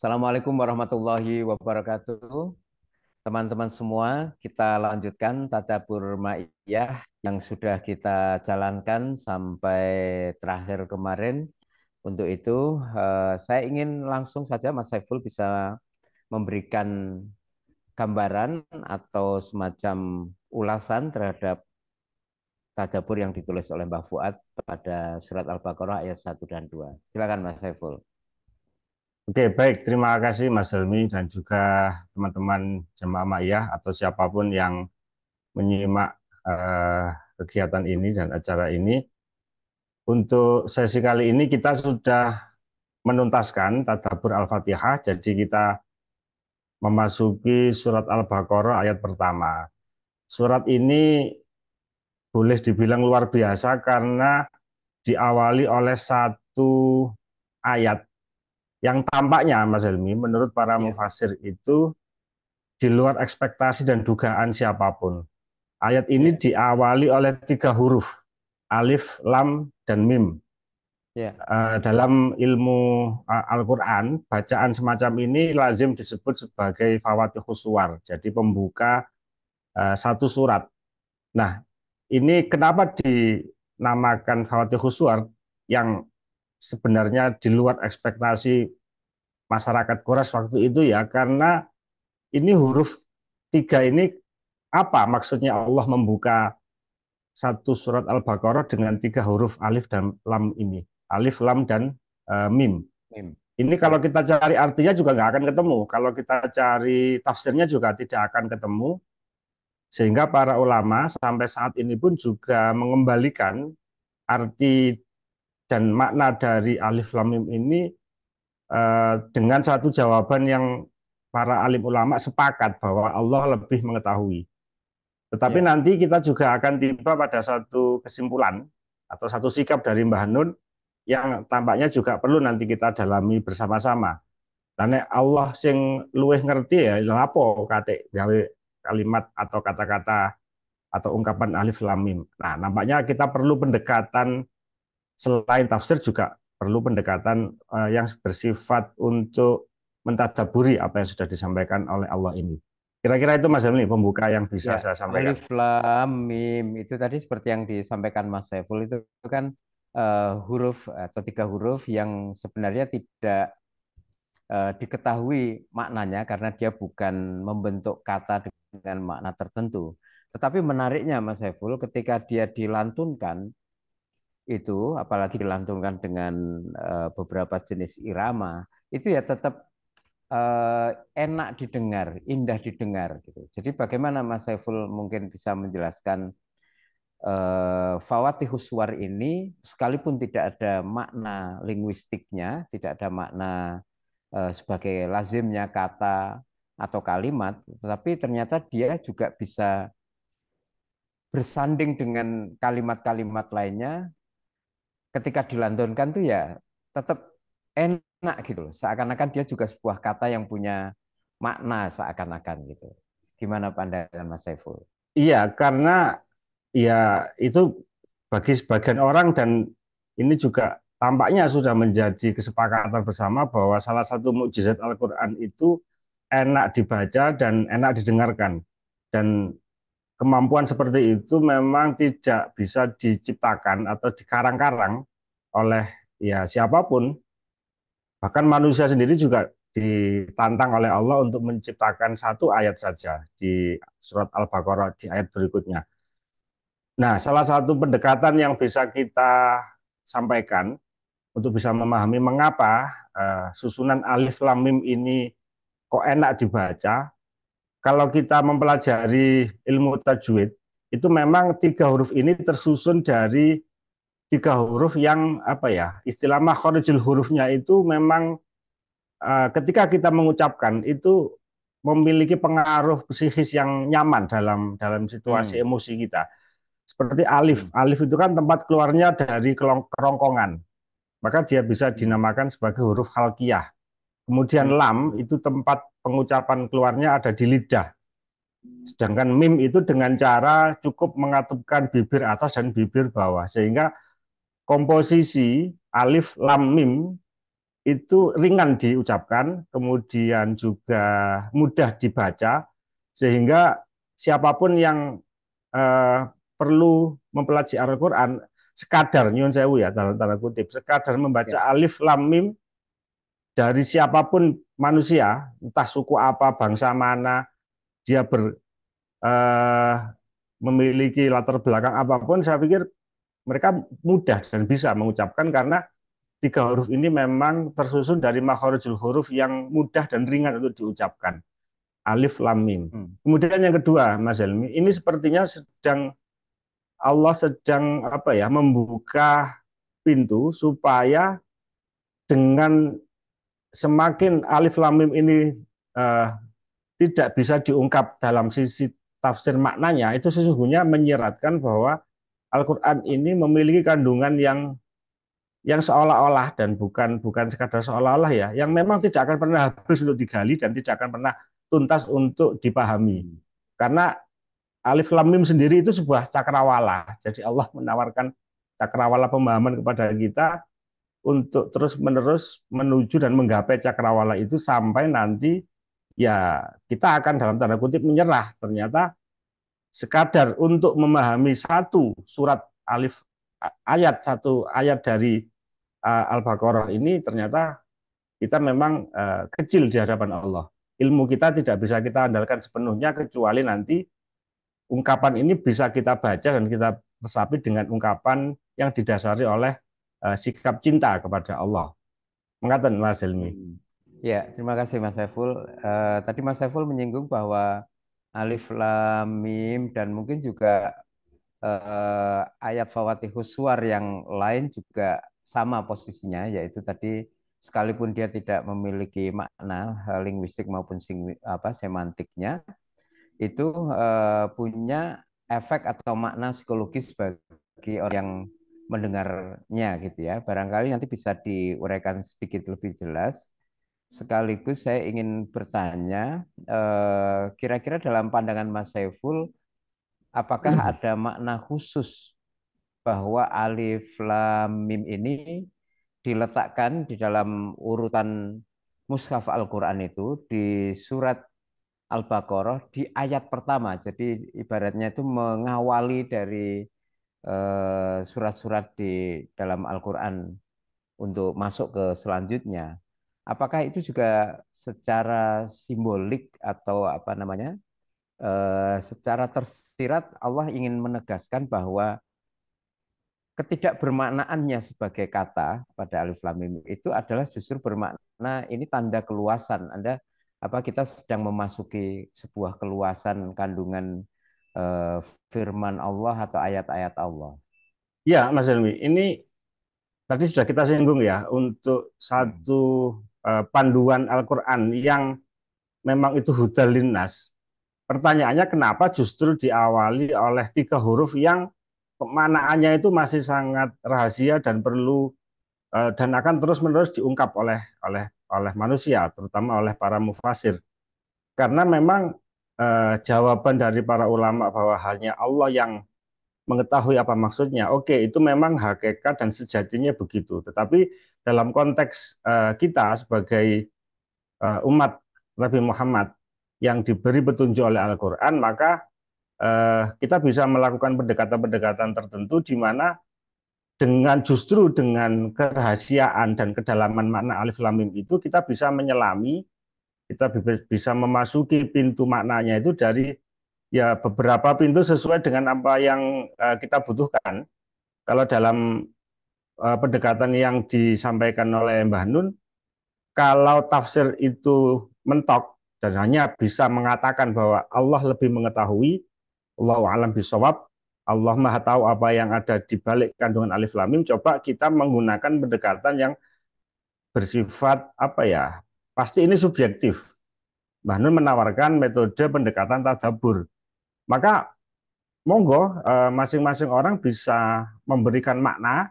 Assalamualaikum warahmatullahi wabarakatuh. Teman-teman semua, kita lanjutkan tata ma'iyah yang sudah kita jalankan sampai terakhir kemarin. Untuk itu, eh, saya ingin langsung saja Mas Saiful bisa memberikan gambaran atau semacam ulasan terhadap tadabur yang ditulis oleh Mbak Fuad pada surat Al-Baqarah ayat 1 dan 2. Silakan Mas Saiful. Oke, baik. Terima kasih Mas Helmi dan juga teman-teman jemaah Ma'iyah atau siapapun yang menyimak uh, kegiatan ini dan acara ini. Untuk sesi kali ini kita sudah menuntaskan tadabur Al-Fatihah, jadi kita memasuki surat Al-Baqarah ayat pertama. Surat ini boleh dibilang luar biasa karena diawali oleh satu ayat yang tampaknya Mas Helmi menurut para ya. mufasir itu di luar ekspektasi dan dugaan siapapun. Ayat ini ya. diawali oleh tiga huruf, alif, lam, dan mim. Ya. Uh, dalam ilmu uh, Al-Quran, bacaan semacam ini lazim disebut sebagai fawatihus suwar, jadi pembuka uh, satu surat. Nah, ini kenapa dinamakan fawatihus suwar yang sebenarnya di luar ekspektasi masyarakat Quraisy waktu itu ya karena ini huruf tiga ini apa maksudnya Allah membuka satu surat Al-Baqarah dengan tiga huruf alif dan lam ini alif lam dan e, mim. mim ini kalau kita cari artinya juga nggak akan ketemu kalau kita cari tafsirnya juga tidak akan ketemu sehingga para ulama sampai saat ini pun juga mengembalikan arti dan makna dari alif lamim ini eh, dengan satu jawaban yang para alim ulama sepakat bahwa Allah lebih mengetahui. Tetapi ya. nanti kita juga akan tiba pada satu kesimpulan atau satu sikap dari Mbah Nun yang tampaknya juga perlu nanti kita dalami bersama-sama. Karena Allah sing luweh ngerti ya, ya lapo kate gawe kalimat atau kata-kata atau ungkapan alif lamim. Nah, nampaknya kita perlu pendekatan selain tafsir juga perlu pendekatan eh, yang bersifat untuk mentadaburi apa yang sudah disampaikan oleh Allah ini. Kira-kira itu Mas Hamli pembuka yang bisa ya, saya sampaikan. Alif lam mim itu tadi seperti yang disampaikan Mas Saiful itu kan uh, huruf atau tiga huruf yang sebenarnya tidak uh, diketahui maknanya karena dia bukan membentuk kata dengan makna tertentu. Tetapi menariknya Mas Saiful ketika dia dilantunkan itu apalagi dilantunkan dengan eh, beberapa jenis irama itu ya tetap eh, enak didengar, indah didengar gitu. Jadi bagaimana Mas Saiful mungkin bisa menjelaskan eh, fawati huswar ini sekalipun tidak ada makna linguistiknya, tidak ada makna sebagai lazimnya kata atau kalimat, tetapi ternyata dia juga bisa bersanding dengan kalimat-kalimat lainnya ketika dilantunkan tuh ya tetap enak gitu loh. Seakan-akan dia juga sebuah kata yang punya makna seakan-akan gitu. Gimana pandangan Mas Saiful? Iya, karena ya itu bagi sebagian orang dan ini juga tampaknya sudah menjadi kesepakatan bersama bahwa salah satu mukjizat Al-Qur'an itu enak dibaca dan enak didengarkan. Dan kemampuan seperti itu memang tidak bisa diciptakan atau dikarang-karang oleh ya siapapun bahkan manusia sendiri juga ditantang oleh Allah untuk menciptakan satu ayat saja di surat Al-Baqarah di ayat berikutnya. Nah, salah satu pendekatan yang bisa kita sampaikan untuk bisa memahami mengapa uh, susunan alif lam mim ini kok enak dibaca kalau kita mempelajari ilmu tajwid itu memang tiga huruf ini tersusun dari tiga huruf yang apa ya istilah makhorijul hurufnya itu memang uh, ketika kita mengucapkan itu memiliki pengaruh psikis yang nyaman dalam dalam situasi hmm. emosi kita seperti alif hmm. alif itu kan tempat keluarnya dari kerongkongan maka dia bisa hmm. dinamakan sebagai huruf halkiyah Kemudian hmm. lam itu tempat pengucapan keluarnya ada di lidah. Sedangkan mim itu dengan cara cukup mengatupkan bibir atas dan bibir bawah. Sehingga komposisi alif, lam, mim itu ringan diucapkan, kemudian juga mudah dibaca, sehingga siapapun yang eh, perlu mempelajari Al-Quran, sekadar, nyun sewu ya, tanda, tanda kutip, sekadar membaca ya. alif, lam, mim, dari siapapun manusia, entah suku apa, bangsa mana, dia ber, eh, memiliki latar belakang apapun, saya pikir mereka mudah dan bisa mengucapkan karena tiga huruf ini memang tersusun dari makhrajul huruf yang mudah dan ringan untuk diucapkan. Alif, lam, mim. Hmm. Kemudian yang kedua, Mas Helmi, ini sepertinya sedang Allah sedang apa ya membuka pintu supaya dengan semakin alif lamim ini uh, tidak bisa diungkap dalam sisi tafsir maknanya itu sesungguhnya menyeratkan bahwa Al-Qur'an ini memiliki kandungan yang yang seolah-olah dan bukan bukan sekadar seolah-olah ya, yang memang tidak akan pernah habis untuk digali dan tidak akan pernah tuntas untuk dipahami. Karena alif lam mim sendiri itu sebuah cakrawala. Jadi Allah menawarkan cakrawala pemahaman kepada kita untuk terus-menerus menuju dan menggapai cakrawala itu sampai nanti ya kita akan dalam tanda kutip menyerah ternyata sekadar untuk memahami satu surat alif ayat satu ayat dari uh, Al-Baqarah ini ternyata kita memang uh, kecil di hadapan Allah. Ilmu kita tidak bisa kita andalkan sepenuhnya kecuali nanti ungkapan ini bisa kita baca dan kita resapi dengan ungkapan yang didasari oleh uh, sikap cinta kepada Allah. Mengatakan Mas Helmi. Hmm. Ya, terima kasih Mas Saiful. Uh, tadi Mas Saiful menyinggung bahwa alif lam mim dan mungkin juga uh, ayat fawati huswar yang lain juga sama posisinya yaitu tadi sekalipun dia tidak memiliki makna linguistik maupun sing, apa semantiknya itu uh, punya efek atau makna psikologis bagi orang yang mendengarnya gitu ya. Barangkali nanti bisa diuraikan sedikit lebih jelas. Sekaligus saya ingin bertanya, eh, kira-kira dalam pandangan Mas Saiful, apakah hmm. ada makna khusus bahwa alif lam mim ini diletakkan di dalam urutan mushaf Al-Qur'an itu di surat Al-Baqarah di ayat pertama. Jadi ibaratnya itu mengawali dari Eh, surat-surat di dalam Al-Quran untuk masuk ke selanjutnya. Apakah itu juga secara simbolik atau apa namanya? Eh, secara tersirat Allah ingin menegaskan bahwa ketidakbermaknaannya sebagai kata pada alif lam mim itu adalah justru bermakna ini tanda keluasan. Anda apa kita sedang memasuki sebuah keluasan kandungan uh, firman Allah atau ayat-ayat Allah? Ya, Mas Helmi, ini tadi sudah kita singgung ya untuk satu uh, panduan Al-Qur'an yang memang itu hudal linnas. Pertanyaannya kenapa justru diawali oleh tiga huruf yang pemanaannya itu masih sangat rahasia dan perlu eh, dan akan terus-menerus diungkap oleh oleh oleh manusia, terutama oleh para mufasir. Karena memang uh, jawaban dari para ulama bahwa hanya Allah yang mengetahui apa maksudnya. Oke, itu memang hakikat dan sejatinya begitu. Tetapi dalam konteks uh, kita sebagai uh, umat Nabi Muhammad yang diberi petunjuk oleh Al-Qur'an, maka uh, kita bisa melakukan pendekatan-pendekatan tertentu di mana dengan justru dengan kerahasiaan dan kedalaman makna alif lam mim itu kita bisa menyelami kita bisa memasuki pintu maknanya itu dari ya beberapa pintu sesuai dengan apa yang eh, kita butuhkan. Kalau dalam eh, pendekatan yang disampaikan oleh Mbah Nun, kalau tafsir itu mentok dan hanya bisa mengatakan bahwa Allah lebih mengetahui, Allah alam bisawab, Allah maha tahu apa yang ada di balik kandungan alif lamim. Coba kita menggunakan pendekatan yang bersifat apa ya Pasti ini subjektif. Mbah Nun menawarkan metode pendekatan tadabur. Maka monggo eh, masing-masing orang bisa memberikan makna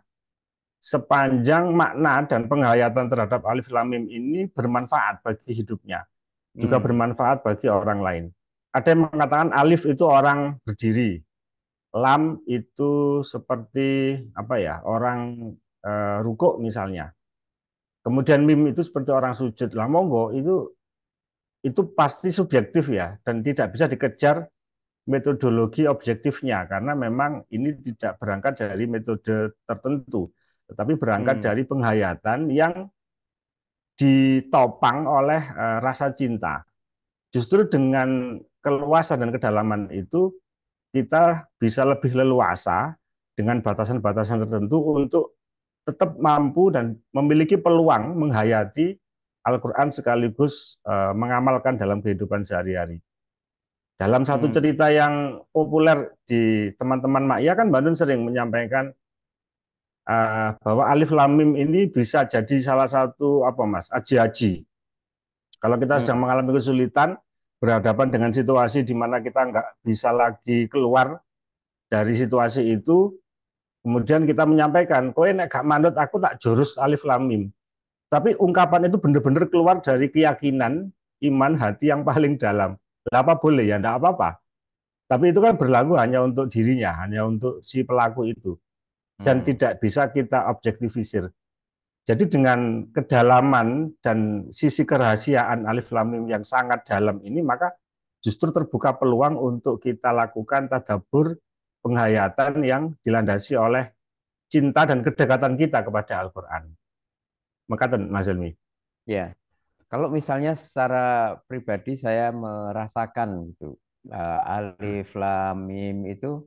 sepanjang makna dan penghayatan terhadap alif lamim ini bermanfaat bagi hidupnya, juga hmm. bermanfaat bagi orang lain. Ada yang mengatakan alif itu orang berdiri, lam itu seperti apa ya orang e, eh, ruko misalnya. Kemudian mim itu seperti orang sujud lah monggo itu itu pasti subjektif ya dan tidak bisa dikejar metodologi objektifnya karena memang ini tidak berangkat dari metode tertentu tetapi berangkat hmm. dari penghayatan yang ditopang oleh eh, rasa cinta. Justru dengan keluasan dan kedalaman itu kita bisa lebih leluasa dengan batasan-batasan tertentu untuk tetap mampu dan memiliki peluang menghayati Al-Quran sekaligus uh, mengamalkan dalam kehidupan sehari-hari. Dalam satu hmm. cerita yang populer di teman-teman Makya kan Bandun sering menyampaikan uh, bahwa alif Lam Mim ini bisa jadi salah satu apa Mas aji-aji. Kalau kita hmm. sedang mengalami kesulitan berhadapan dengan situasi di mana kita nggak bisa lagi keluar dari situasi itu, Kemudian kita menyampaikan, kowe nek gak manut aku tak jurus alif lam mim. Tapi ungkapan itu benar-benar keluar dari keyakinan iman hati yang paling dalam. Apa boleh ya, enggak apa-apa. Tapi itu kan berlaku hanya untuk dirinya, hanya untuk si pelaku itu. Dan hmm. tidak bisa kita objektifisir. Jadi dengan kedalaman dan sisi kerahasiaan alif lam mim yang sangat dalam ini maka justru terbuka peluang untuk kita lakukan tadabur penghayatan yang dilandasi oleh cinta dan kedekatan kita kepada Al-Quran. Mekaten, Mas Ilmi. Ya, kalau misalnya secara pribadi saya merasakan gitu, uh, alif, lam, mim itu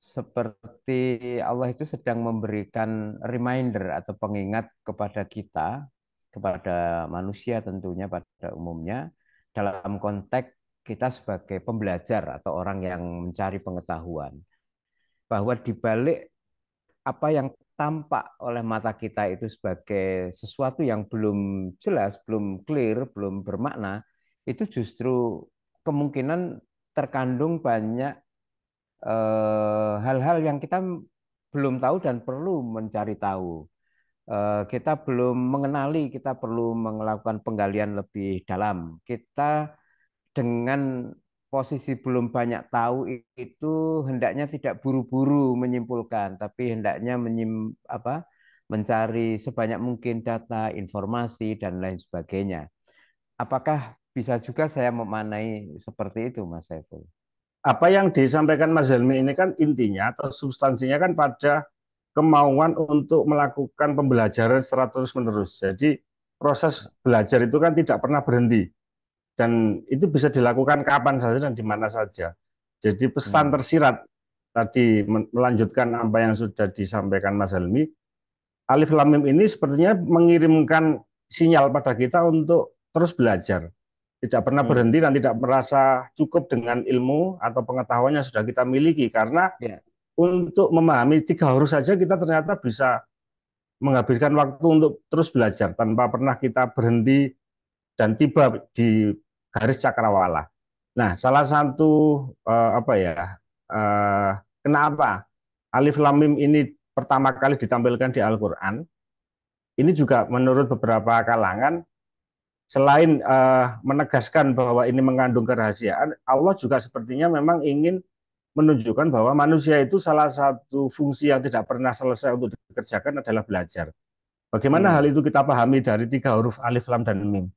seperti Allah itu sedang memberikan reminder atau pengingat kepada kita, kepada manusia tentunya pada umumnya, dalam konteks kita sebagai pembelajar atau orang yang mencari pengetahuan bahwa dibalik apa yang tampak oleh mata kita itu sebagai sesuatu yang belum jelas, belum clear, belum bermakna, itu justru kemungkinan terkandung banyak eh, hal-hal yang kita belum tahu dan perlu mencari tahu. Eh, kita belum mengenali, kita perlu melakukan penggalian lebih dalam. Kita dengan posisi belum banyak tahu itu hendaknya tidak buru-buru menyimpulkan, tapi hendaknya menyim, apa, mencari sebanyak mungkin data, informasi, dan lain sebagainya. Apakah bisa juga saya memanai seperti itu, Mas Saiful? Apa yang disampaikan Mas Helmi ini kan intinya atau substansinya kan pada kemauan untuk melakukan pembelajaran secara terus-menerus. Jadi proses belajar itu kan tidak pernah berhenti dan itu bisa dilakukan kapan saja dan di mana saja. Jadi pesan hmm. tersirat tadi melanjutkan apa yang sudah disampaikan Mas Helmi, Alif Lamim ini sepertinya mengirimkan sinyal pada kita untuk terus belajar. Tidak pernah hmm. berhenti dan tidak merasa cukup dengan ilmu atau pengetahuan yang sudah kita miliki karena yeah. untuk memahami tiga huruf saja kita ternyata bisa menghabiskan waktu untuk terus belajar tanpa pernah kita berhenti dan tiba di garis Cakrawala. Nah, salah satu uh, apa ya? Uh, kenapa alif lam mim ini pertama kali ditampilkan di Al-Qur'an? Ini juga menurut beberapa kalangan selain uh, menegaskan bahwa ini mengandung kerahasiaan, Allah juga sepertinya memang ingin menunjukkan bahwa manusia itu salah satu fungsi yang tidak pernah selesai untuk dikerjakan adalah belajar. Bagaimana hmm. hal itu kita pahami dari tiga huruf alif lam dan mim?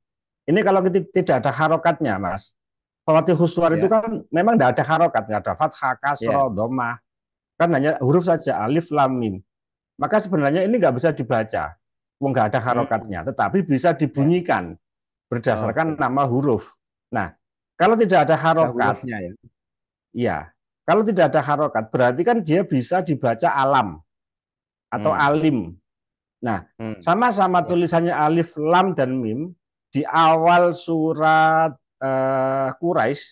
Ini kalau tidak ada harokatnya, Mas. Sawatil huswar yeah. itu ya. kan memang tidak ada harokat, nggak ada fathah, kasro, yeah. domah. Kan hanya huruf saja, alif, lam, mim. Maka sebenarnya ini nggak bisa dibaca. Nggak ada hmm. harokatnya, tetapi bisa dibunyikan berdasarkan oh. nama huruf. Nah, kalau tidak ada harokatnya, ya. Iya. Kalau tidak ada harokat, berarti kan dia bisa dibaca alam atau hmm. alim. Nah, hmm. sama-sama hmm. tulisannya alif, lam, dan mim, di awal surat uh, Quraisy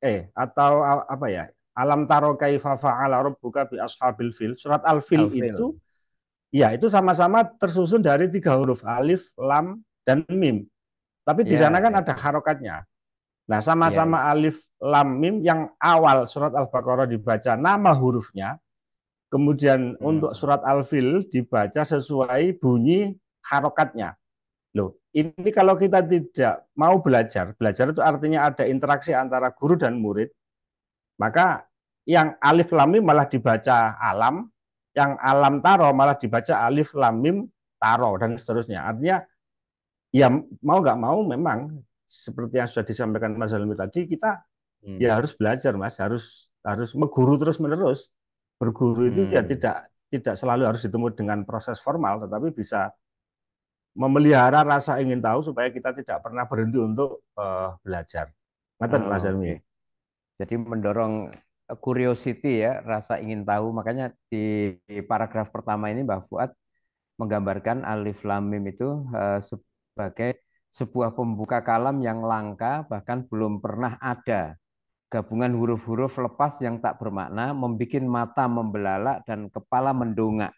eh atau apa ya alam taro kaifa fa'ala rabbuka bi ashabil fil surat al-fil, itu ya itu sama-sama tersusun dari tiga huruf alif lam dan mim tapi di ya, sana kan ya. ada harokatnya nah sama-sama ya. alif lam mim yang awal surat al-baqarah dibaca nama hurufnya kemudian hmm. untuk surat al-fil dibaca sesuai bunyi harokatnya loh ini kalau kita tidak mau belajar, belajar itu artinya ada interaksi antara guru dan murid, maka yang alif lamim malah dibaca alam, yang alam taro malah dibaca alif lamim taro dan seterusnya. Artinya ya mau nggak mau memang seperti yang sudah disampaikan Mas Zalimi tadi kita hmm. ya harus belajar Mas, harus harus mengguru terus menerus. Berguru itu ya hmm. ya tidak tidak selalu harus ditemui dengan proses formal, tetapi bisa memelihara rasa ingin tahu supaya kita tidak pernah berhenti untuk uh, belajar. Ngaten Mas Darmi. Oh, Jadi mendorong eh, curiosity ya, rasa ingin tahu. Makanya di, di paragraf pertama ini Mbak Fuad menggambarkan alif lam mim itu uh, sebagai sebuah pembuka kalam yang langka bahkan belum pernah ada. Gabungan huruf-huruf lepas yang tak bermakna membuat mata membelalak dan kepala mendongak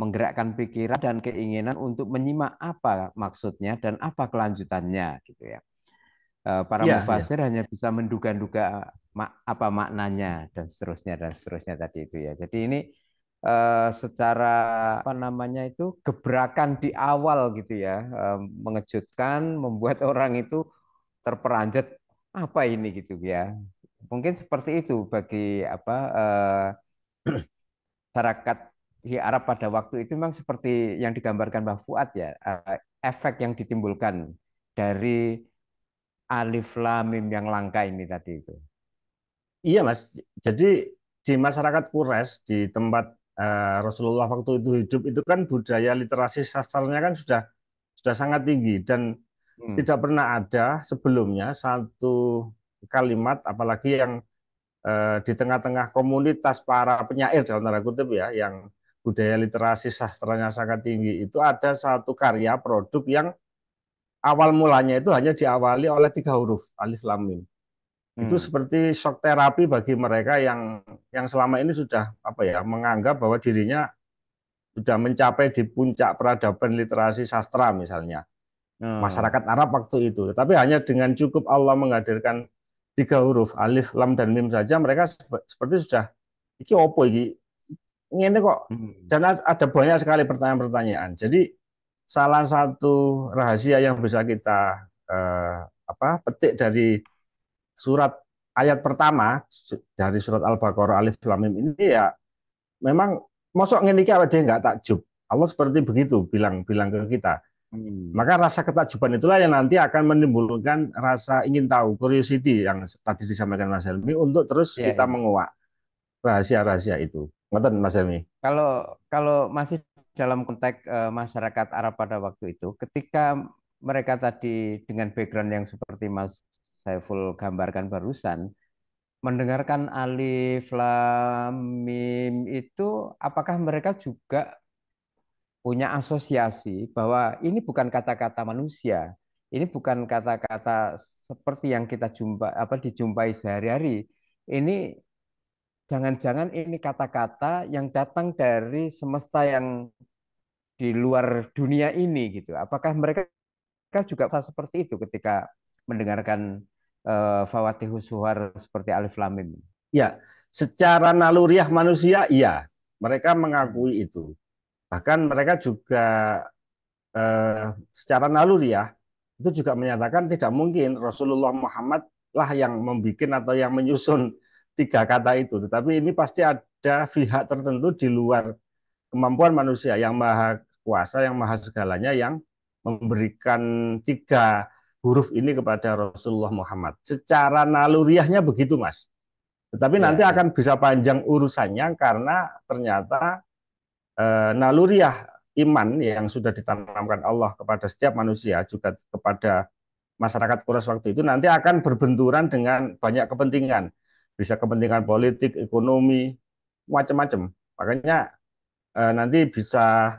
menggerakkan pikiran dan keinginan untuk menyimak apa maksudnya dan apa kelanjutannya gitu ya. Eh, para ya, ya. mufasir ya. hanya bisa menduga-duga eh, apa maknanya dan seterusnya dan seterusnya tadi itu ya. Jadi ini eh, secara apa namanya itu gebrakan di awal gitu ya mengejutkan membuat orang itu terperanjat apa ini gitu ya mungkin seperti itu bagi apa masyarakat di Arab pada waktu itu memang seperti yang digambarkan Mbak Fuad ya, eh, efek yang ditimbulkan dari alif lamim yang langka ini tadi itu. Iya Mas, jadi di masyarakat Quraisy di tempat eh, Rasulullah waktu itu hidup itu kan budaya literasi sastranya kan sudah sudah sangat tinggi dan hmm. tidak pernah ada sebelumnya satu kalimat apalagi yang eh, di tengah-tengah komunitas para penyair dalam tanda kutip ya yang budaya literasi sastranya sangat tinggi itu ada satu karya produk yang awal mulanya itu hanya diawali oleh tiga huruf alif lam mim. Hmm. Itu seperti shock terapi bagi mereka yang yang selama ini sudah apa ya menganggap bahwa dirinya sudah mencapai di puncak peradaban literasi sastra misalnya. Hmm. Masyarakat Arab waktu itu, tapi hanya dengan cukup Allah menghadirkan tiga huruf alif lam dan mim saja mereka seperti sudah iki opo iki ini kok hmm. dan ada banyak sekali pertanyaan-pertanyaan. Jadi salah satu rahasia yang bisa kita eh, apa petik dari surat ayat pertama dari surat Al-Baqarah Alif Lamim ini ya memang mosok ngene iki awake enggak takjub. Allah seperti begitu bilang-bilang ke kita. Hmm. Maka rasa ketakjuban itulah yang nanti akan menimbulkan rasa ingin tahu, curiosity yang tadi disampaikan Mas Helmi untuk terus yeah, kita yeah. menguak rahasia-rahasia itu. Ngeten Mas Helmi. Kalau kalau masih dalam konteks uh, masyarakat Arab pada waktu itu, ketika mereka tadi dengan background yang seperti Mas Saiful gambarkan barusan, mendengarkan alif lam mim itu apakah mereka juga punya asosiasi bahwa ini bukan kata-kata manusia, ini bukan kata-kata seperti yang kita jumpa apa dijumpai sehari-hari. Ini jangan-jangan ini kata-kata yang datang dari semesta yang di luar dunia ini gitu. Apakah mereka juga seperti itu ketika mendengarkan uh, eh, Fawatihus Suhar seperti Alif Lamim? Ya, secara naluriah manusia iya, mereka mengakui itu. Bahkan mereka juga uh, secara naluriah itu juga menyatakan tidak mungkin Rasulullah Muhammad lah yang membuat atau yang menyusun tiga kata itu. Tetapi ini pasti ada pihak tertentu di luar kemampuan manusia yang maha kuasa, yang maha segalanya, yang memberikan tiga huruf ini kepada Rasulullah Muhammad. Secara naluriahnya begitu, Mas. Tetapi ya. nanti ya. akan bisa panjang urusannya karena ternyata e, naluriah iman yang sudah ditanamkan Allah kepada setiap manusia juga kepada masyarakat kuras waktu itu nanti akan berbenturan dengan banyak kepentingan bisa kepentingan politik, ekonomi, macam-macam. Makanya eh, nanti bisa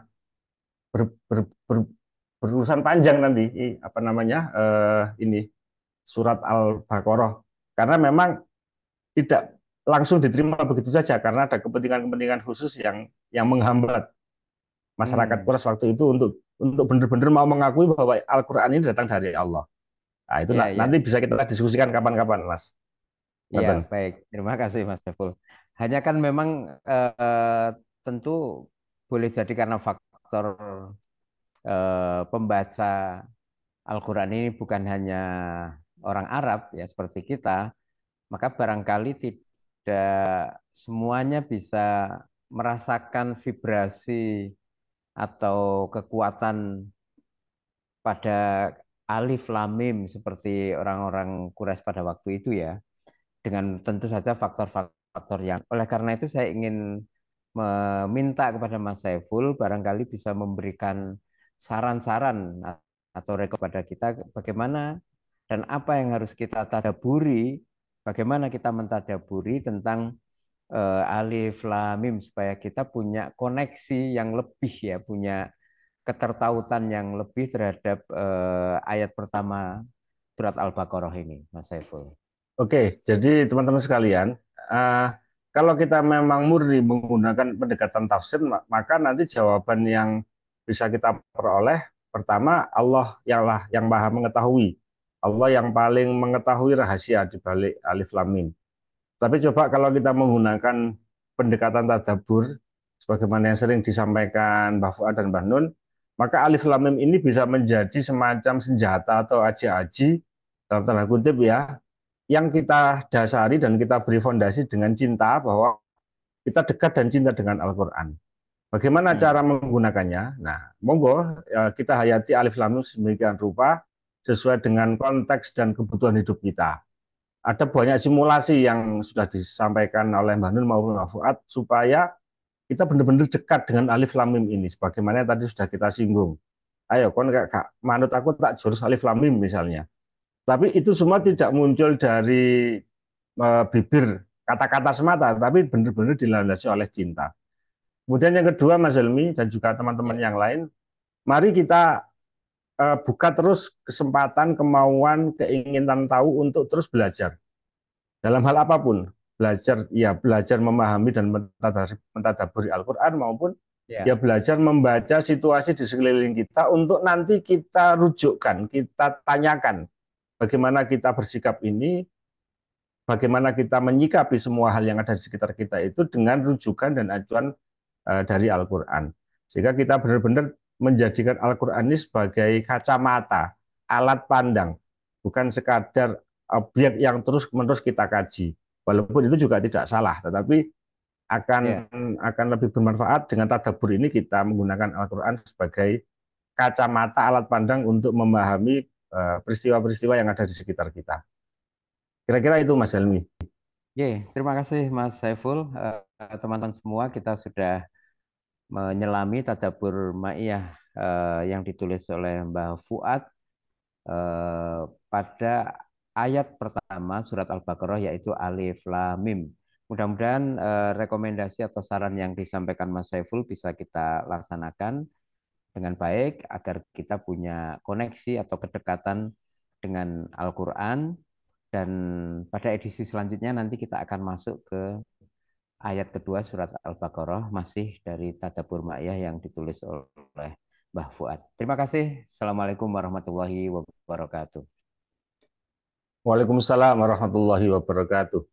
ber, ber, ber, berurusan panjang nanti apa namanya eh, ini surat al-baqarah karena memang tidak langsung diterima begitu saja karena ada kepentingan-kepentingan khusus yang yang menghambat masyarakat hmm. Quraisy waktu itu untuk untuk benar-benar mau mengakui bahwa Al-Qur'an ini datang dari Allah. Nah, itu ya, nanti ya. bisa kita diskusikan kapan-kapan, Mas. Iya, baik. Terima kasih Mas Saiful. Hanya kan memang eh, tentu boleh jadi karena faktor eh, pembaca Al-Qur'an ini bukan hanya orang Arab ya seperti kita, maka barangkali tidak semuanya bisa merasakan vibrasi atau kekuatan pada alif lamim seperti orang-orang Quraisy pada waktu itu ya dengan tentu saja faktor-faktor yang oleh karena itu saya ingin meminta kepada Mas Saiful barangkali bisa memberikan saran-saran atau rekomendasi kepada kita bagaimana dan apa yang harus kita tadaburi, bagaimana kita mentadaburi tentang uh, alif lamim supaya kita punya koneksi yang lebih ya, punya ketertautan yang lebih terhadap uh, ayat pertama surat Al-Baqarah ini, Mas Saiful. Oke, jadi teman-teman sekalian, uh, kalau kita memang murni menggunakan pendekatan tafsir, maka nanti jawaban yang bisa kita peroleh pertama Allah lah yang maha mengetahui, Allah yang paling mengetahui rahasia di balik alif lam mim. Tapi coba kalau kita menggunakan pendekatan tadabur, sebagaimana yang sering disampaikan Mbak Fuad dan Mbak Nun, maka alif lam mim ini bisa menjadi semacam senjata atau aji-aji dalam tanda kutip ya yang kita dasari dan kita beri fondasi dengan cinta bahwa kita dekat dan cinta dengan Al-Quran. Bagaimana hmm. cara menggunakannya? Nah, monggo ya, kita hayati alif lam sedemikian rupa sesuai dengan konteks dan kebutuhan hidup kita. Ada banyak simulasi yang sudah disampaikan oleh Mbak Nun maupun Mbak Fuad supaya kita benar-benar dekat dengan alif lam mim ini sebagaimana tadi sudah kita singgung. Ayo kon kak, kak manut aku tak jurus alif lam mim misalnya. Tapi itu semua tidak muncul dari uh, bibir kata-kata semata, tapi benar-benar dilandasi oleh cinta. Kemudian yang kedua Mas Helmi dan juga teman-teman ya. yang lain, mari kita uh, buka terus kesempatan, kemauan, keinginan tahu untuk terus belajar. Dalam hal apapun, belajar ya belajar memahami dan mentadaburi Al-Qur'an maupun yeah. ya belajar membaca situasi di sekeliling kita untuk nanti kita rujukkan, kita tanyakan bagaimana kita bersikap ini, bagaimana kita menyikapi semua hal yang ada di sekitar kita itu dengan rujukan dan acuan eh, dari Al-Quran. Sehingga kita benar-benar menjadikan Al-Quran ini sebagai kacamata, alat pandang, bukan sekadar objek yang terus-menerus kita kaji. Walaupun itu juga tidak salah, tetapi akan yeah. akan lebih bermanfaat dengan tadabur ini kita menggunakan Al-Quran sebagai kacamata alat pandang untuk memahami Eh, peristiwa-peristiwa yang ada di sekitar kita. Kira-kira itu Mas Helmi. Ya, terima kasih Mas Saiful. Eh, teman-teman semua, kita sudah menyelami tadabur ma'iyah eh, yang ditulis oleh Mbah Fuad pada ayat pertama surat Al-Baqarah yaitu Alif Lam Mim. Mudah-mudahan rekomendasi atau saran yang disampaikan Mas Saiful bisa kita laksanakan dengan baik agar kita punya koneksi atau kedekatan dengan Al-Quran dan pada edisi selanjutnya nanti kita akan masuk ke ayat kedua surat Al-Baqarah masih dari Tadabur Ma'iyah yang ditulis oleh Mbah Fuad. Terima kasih. Assalamualaikum warahmatullahi wabarakatuh. Waalaikumsalam warahmatullahi wabarakatuh.